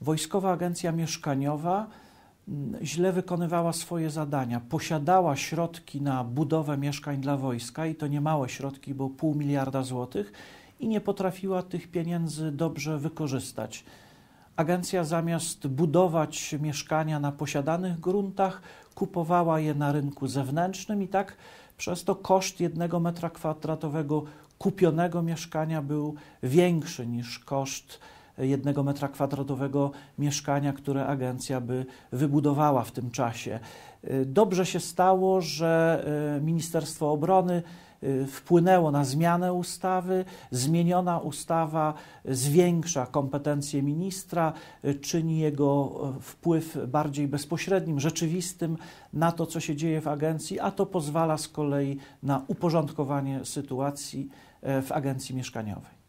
Wojskowa Agencja Mieszkaniowa mm, źle wykonywała swoje zadania. Posiadała środki na budowę mieszkań dla wojska i to niemałe środki, bo pół miliarda złotych, i nie potrafiła tych pieniędzy dobrze wykorzystać. Agencja zamiast budować mieszkania na posiadanych gruntach, kupowała je na rynku zewnętrznym i tak przez to koszt jednego metra kwadratowego kupionego mieszkania był większy niż koszt jednego metra kwadratowego mieszkania, które agencja by wybudowała w tym czasie. Y, dobrze się stało, że y, Ministerstwo Obrony y, wpłynęło na zmianę ustawy. Zmieniona ustawa zwiększa kompetencje ministra, czyni jego wpływ bardziej bezpośrednim, rzeczywistym na to, co się dzieje w agencji, a to pozwala z kolei na uporządkowanie sytuacji w agencji mieszkaniowej.